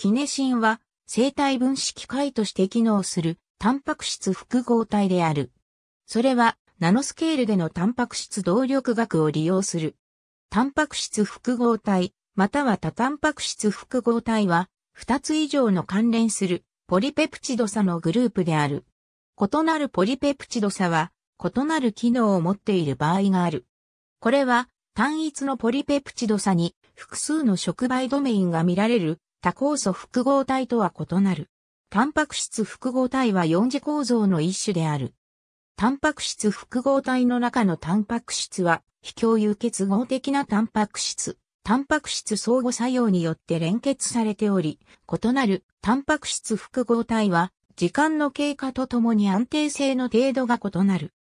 キネシンは生体分子機械として機能するタンパク質複合体である。それはナノスケールでのタンパク質動力学を利用する。タンパク質複合体、または多タンパク質複合体は、2つ以上の関連するポリペプチド差のグループである。異なるポリペプチド差は、異なる機能を持っている場合がある。これは、単一のポリペプチド差に複数の触媒ドメインが見られる多酵素複合体とは異なる。タンパク質複合体は四次構造の一種である。タンパク質複合体の中のタンパク質は、非共有結合的なタンパク質、タンパク質相互作用によって連結されており、異なるタンパク質複合体は、時間の経過とともに安定性の程度が異なる。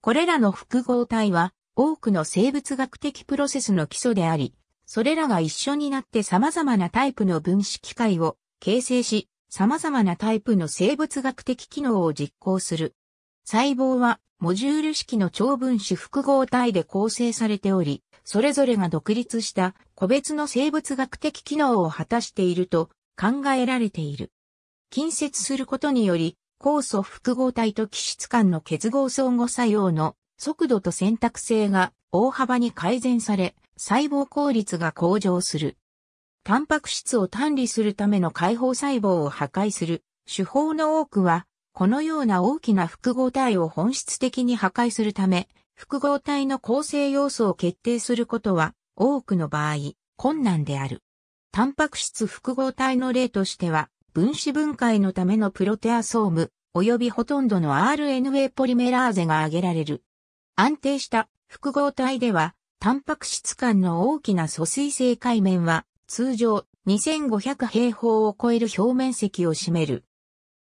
これらの複合体は、多くの生物学的プロセスの基礎であり、それらが一緒になって様々なタイプの分子機械を形成し、様々なタイプの生物学的機能を実行する。細胞はモジュール式の超分子複合体で構成されており、それぞれが独立した個別の生物学的機能を果たしていると考えられている。近接することにより、酵素複合体と基質間の結合相互作用の速度と選択性が大幅に改善され、細胞効率が向上する。タンパク質を単理するための解放細胞を破壊する手法の多くは、このような大きな複合体を本質的に破壊するため、複合体の構成要素を決定することは、多くの場合、困難である。タンパク質複合体の例としては、分子分解のためのプロテアソーム、及びほとんどの RNA ポリメラーゼが挙げられる。安定した複合体では、タンパク質間の大きな疎水性海面は、通常2500平方を超える表面積を占める。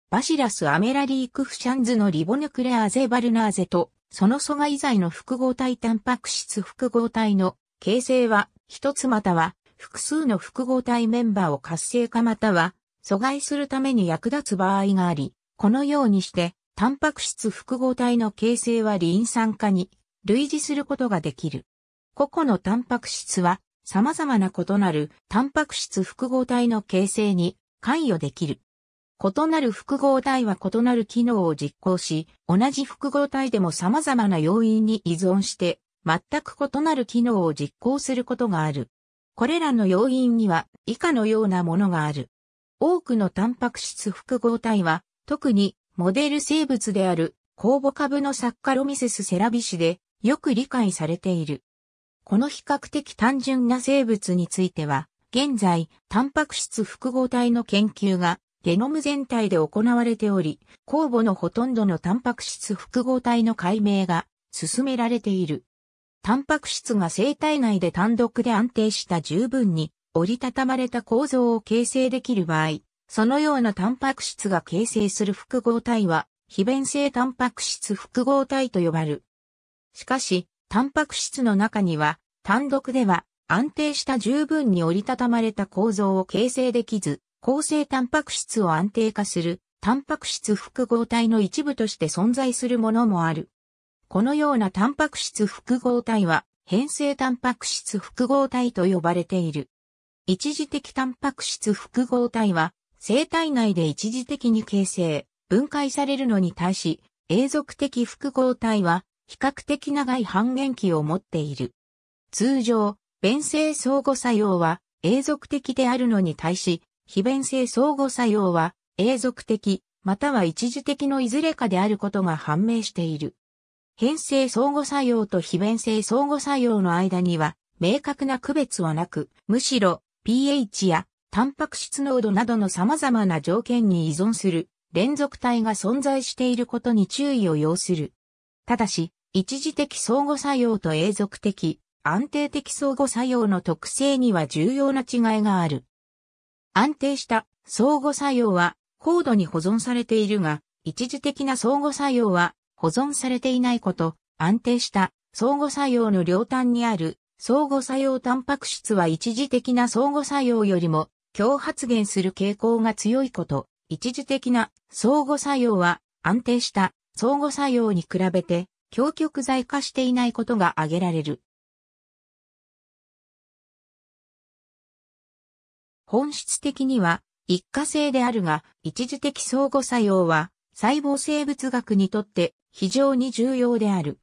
バシラス・アメラリーク・フシャンズのリボヌクレアゼ・バルナーゼと、その阻害剤の複合体タンパク質複合体の形成は、一つまたは複数の複合体メンバーを活性化または阻害するために役立つ場合があり、このようにして、タンパク質複合体の形成はリン酸化に類似することができる。個々のタンパク質は様々な異なるタンパク質複合体の形成に関与できる。異なる複合体は異なる機能を実行し、同じ複合体でも様々な要因に依存して、全く異なる機能を実行することがある。これらの要因には以下のようなものがある。多くのタンパク質複合体は、特にモデル生物である酵母株のサッカロミセスセラビシでよく理解されている。この比較的単純な生物については、現在、タンパク質複合体の研究がゲノム全体で行われており、酵母のほとんどのタンパク質複合体の解明が進められている。タンパク質が生体内で単独で安定した十分に折りたたまれた構造を形成できる場合、そのようなタンパク質が形成する複合体は、非弁性タンパク質複合体と呼ばれる。しかし、タンパク質の中には、単独では安定した十分に折りたたまれた構造を形成できず、構成タンパク質を安定化する、タンパク質複合体の一部として存在するものもある。このようなタンパク質複合体は、変性タンパク質複合体と呼ばれている。一時的タンパク質複合体は、生体内で一時的に形成、分解されるのに対し、永続的複合体は比較的長い半減期を持っている。通常、便性相互作用は永続的であるのに対し、非便性相互作用は永続的、または一時的のいずれかであることが判明している。変性相互作用と非便性相互作用の間には明確な区別はなく、むしろ pH やタンパク質濃度などの様々な条件に依存する連続体が存在していることに注意を要する。ただし、一時的相互作用と永続的、安定的相互作用の特性には重要な違いがある。安定した相互作用は高度に保存されているが、一時的な相互作用は保存されていないこと、安定した相互作用の両端にある相互作用タンパク質は一時的な相互作用よりも強発現する傾向が強いこと、一時的な相互作用は安定した相互作用に比べて強極剤化していないことが挙げられる。本質的には一過性であるが、一時的相互作用は細胞生物学にとって非常に重要である。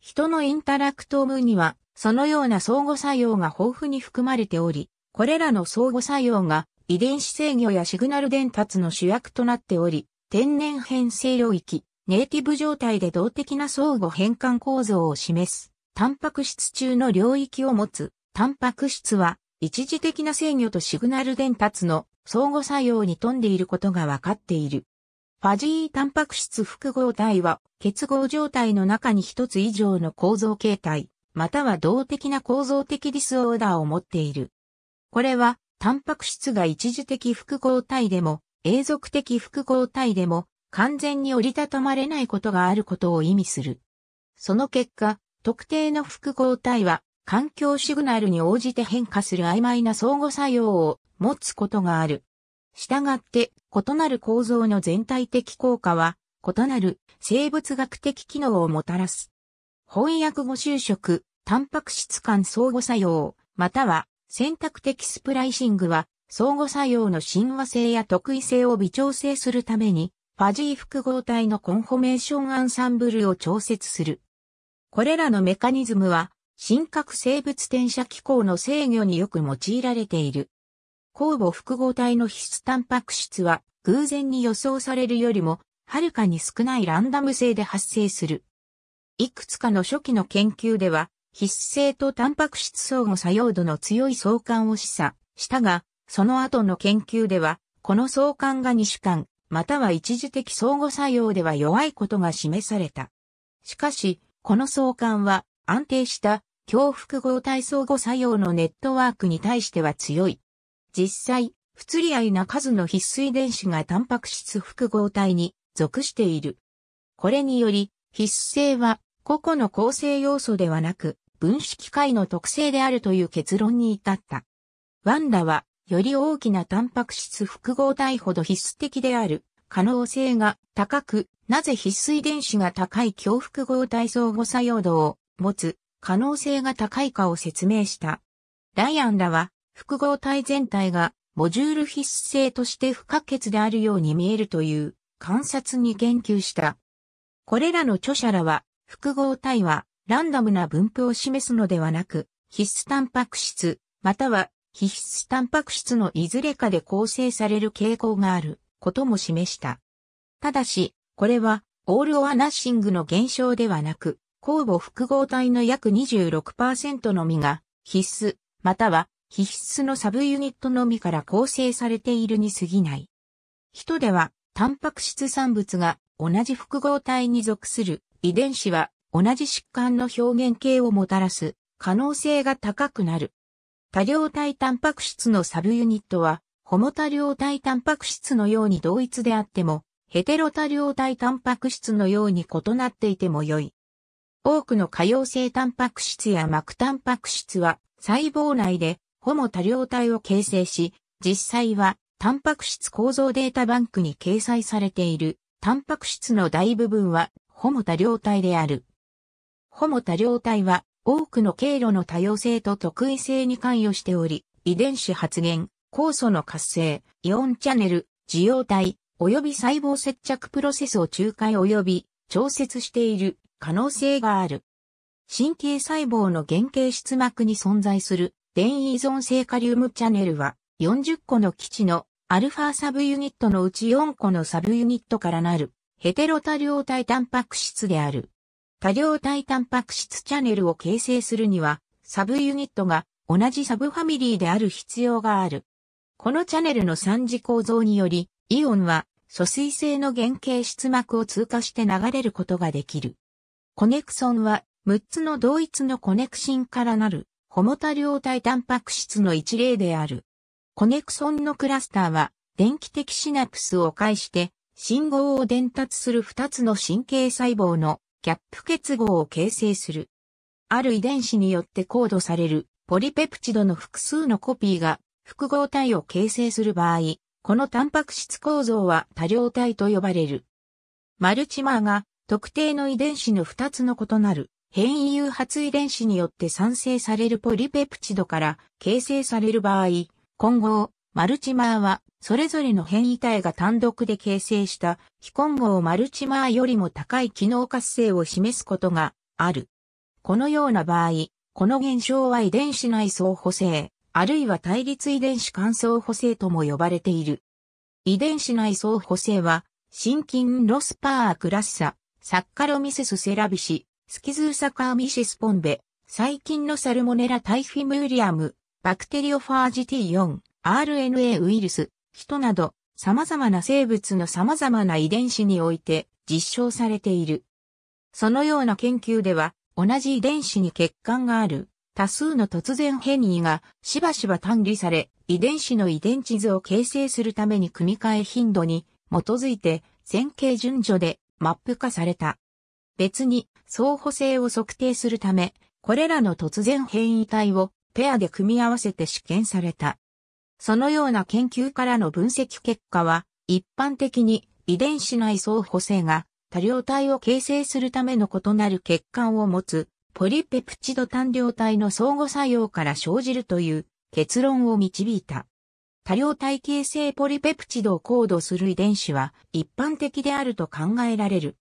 人のインタラクトームにはそのような相互作用が豊富に含まれており、これらの相互作用が遺伝子制御やシグナル伝達の主役となっており、天然変性領域、ネイティブ状態で動的な相互変換構造を示す、タンパク質中の領域を持つ、タンパク質は、一時的な制御とシグナル伝達の相互作用に富んでいることが分かっている。ファジータンパク質複合体は結合状態の中に一つ以上の構造形態、または動的な構造的ディスオーダーを持っている。これは、タンパク質が一時的複合体でも、永続的複合体でも、完全に折りたたまれないことがあることを意味する。その結果、特定の複合体は環境シグナルに応じて変化する曖昧な相互作用を持つことがある。従って、異なる構造の全体的効果は、異なる生物学的機能をもたらす。翻訳語就職、タンパク質間相互作用、または選択的スプライシングは、相互作用の親和性や特異性を微調整するためにファジー複合体のコンフォメーションアンサンブルを調節する。これらのメカニズムは、真核生物転写機構の制御によく用いられている。酵母複合体の必須タンパク質は、偶然に予想されるよりも、はるかに少ないランダム性で発生する。いくつかの初期の研究では、必須性とタンパク質相互作用度の強い相関を示唆したが、その後の研究では、この相関が2種間、または一時的相互作用では弱いことが示された。しかし、この相関は安定した強複合体相互作用のネットワークに対しては強い。実際、不釣り合いな数の必須遺伝子がタンパク質複合体に属している。これにより、必須性は個々の構成要素ではなく、分子機械の特性であるという結論に至った。ワンダはより大きなタンパク質複合体ほど必須的である可能性が高く、なぜ必須遺伝子が高い強複合体相互作用度を持つ可能性が高いかを説明した。ライアンらは複合体全体がモジュール必須性として不可欠であるように見えるという観察に言及した。これらの著者らは複合体はランダムな分布を示すのではなく必須タンパク質または皮質タンパク質のいずれかで構成される傾向があることも示した。ただし、これはオールオアナッシングの現象ではなく、酵母複合体の約26%のみが必須、または皮質のサブユニットのみから構成されているに過ぎない。人では、タンパク質産物が同じ複合体に属する遺伝子は同じ疾患の表現形をもたらす可能性が高くなる多量体タンパク質のサブユニットは、ホモ多量体タンパク質のように同一であっても、ヘテロ多量体タンパク質のように異なっていても良い。多くの可用性タンパク質や膜タンパク質は細胞内でホモ多量体を形成し、実際はタンパク質構造データバンクに掲載されているタンパク質の大部分はホモ多量体である。ホモ多量体は多くの経路の多様性と特異性に関与しており、遺伝子発現、酵素の活性、イオンチャネル、受容体、及び細胞接着プロセスを仲介及び調節している可能性がある。神経細胞の原型質膜に存在する電依存性カリウムチャネルは40個の基地のアルファサブユニットのうち4個のサブユニットからなるヘテロ多量体タンパク質である。多量体タンパク質チャネルを形成するには、サブユニットが同じサブファミリーである必要がある。このチャネルの三次構造により、イオンは疎水性の原型質膜を通過して流れることができる。コネクソンは6つの同一のコネクシンからなる、ホモ多量体タンパク質の一例である。コネクソンのクラスターは、電気的シナプスを介して、信号を伝達する2つの神経細胞のキャップ結合を形成する。ある遺伝子によってコードされるポリペプチドの複数のコピーが複合体を形成する場合、このタンパク質構造は多量体と呼ばれる。マルチマーが特定の遺伝子の2つの異なる変異誘発遺伝子によって産生されるポリペプチドから形成される場合、混合、マルチマーは、それぞれの変異体が単独で形成した非混合マルチマーよりも高い機能活性を示すことがある。このような場合、この現象は遺伝子内相補性、あるいは対立遺伝子間相補性とも呼ばれている。遺伝子内相補性は、心筋ロスパークラッサ、サッカロミセスセラビシ、スキズーサカーミシスポンベ、細菌のサルモネラタイフィムーリアム、バクテリオファージティ4 RNA ウイルス、人など様々な生物の様々な遺伝子において実証されている。そのような研究では、同じ遺伝子に欠陥がある多数の突然変異がしばしば単理され、遺伝子の遺伝地図を形成するために組み換え頻度に基づいて線形順序でマップ化された。別に相補性を測定するため、これらの突然変異体をペアで組み合わせて試験された。そのような研究からの分析結果は、一般的に遺伝子内相補性が多量体を形成するための異なる欠陥を持つポリペプチド単量体の相互作用から生じるという結論を導いた。多量体形成ポリペプチドをコードする遺伝子は一般的であると考えられる。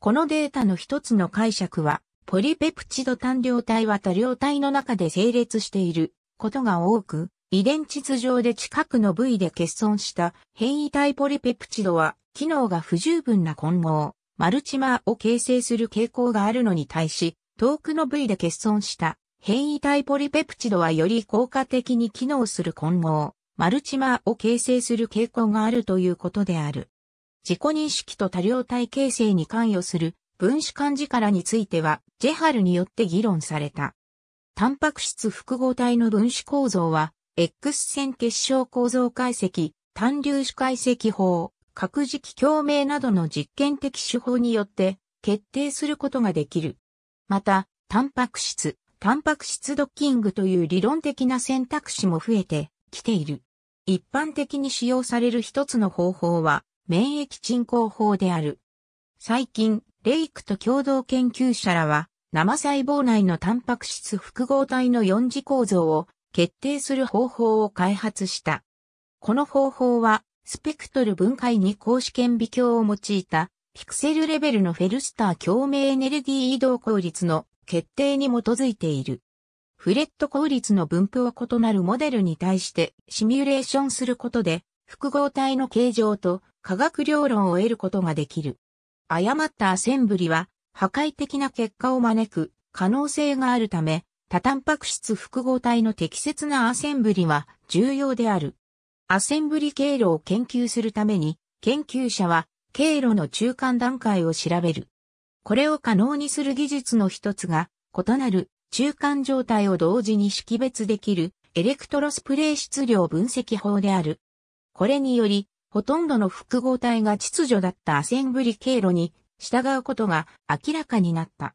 このデータの一つの解釈は、ポリペプチド単量体は多量体の中で整列していることが多く、遺伝秩上で近くの部位で欠損した変異体ポリペプチドは、機能が不十分な混合、マルチマーを形成する傾向があるのに対し、遠くの部位で欠損した変異体ポリペプチドはより効果的に機能する混合、マルチマーを形成する傾向があるということである。自己認識と多量体形成に関与する分子間力については、ジェハルによって議論された。タンパク質複合体の分子構造は、X 線結晶構造解析、単粒子解析法、核磁気共鳴などの実験的手法によって決定することができる。また、タンパク質、タンパク質ドッキングという理論的な選択肢も増えてきている。一般的に使用される一つの方法は、免疫鎮抗法である。最近、レイクと共同研究者らは、生細胞内のタンパク質複合体の四次構造を決定する方法を開発した。この方法は、スペクトル分解に公子顕微鏡を用いた、ピクセルレベルのフェルスター共鳴エネルギー移動効率の決定に基づいている。フレット効率の分布は異なるモデルに対してシミュレーションすることで、複合体の形状と化学量論を得ることができる。誤ったアセンブリは破壊的な結果を招く可能性があるため、多タンパク質複合体の適切なアセンブリは重要である。アセンブリ経路を研究するために、研究者は経路の中間段階を調べる。これを可能にする技術の一つが、異なる中間状態を同時に識別できるエレクトロスプレー質量分析法である。これにより、ほとんどの複合体が秩序だったアセンブリ経路に従うことが明らかになった。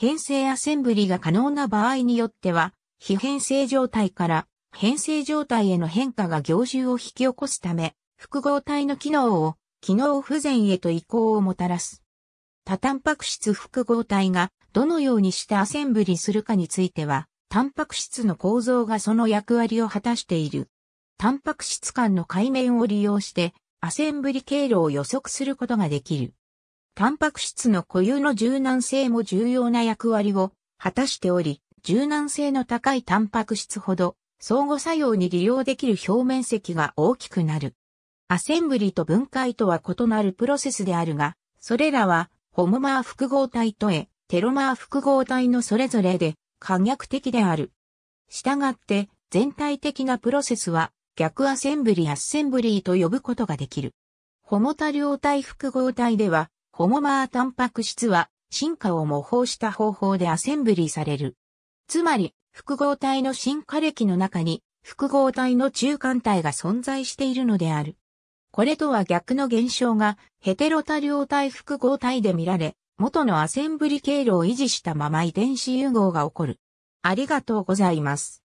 編成アセンブリが可能な場合によっては、非編成状態から編成状態への変化が凝集を引き起こすため、複合体の機能を機能不全へと移行をもたらす。多タンパク質複合体がどのようにしてアセンブリするかについては、タンパク質の構造がその役割を果たしている。タンパク質間の界面を利用して、アセンブリ経路を予測することができる。タンパク質の固有の柔軟性も重要な役割を果たしており、柔軟性の高いタンパク質ほど相互作用に利用できる表面積が大きくなる。アセンブリと分解とは異なるプロセスであるが、それらはホモマー複合体とへテロマー複合体のそれぞれで可逆的である。従って全体的なプロセスは逆アセンブリアッセンブリーと呼ぶことができる。ホモタ両体複合体ではホモマータンパク質は進化を模倣した方法でアセンブリーされる。つまり、複合体の進化歴の中に複合体の中間体が存在しているのである。これとは逆の現象がヘテロ多量体複合体で見られ、元のアセンブリ経路を維持したまま遺伝子融合が起こる。ありがとうございます。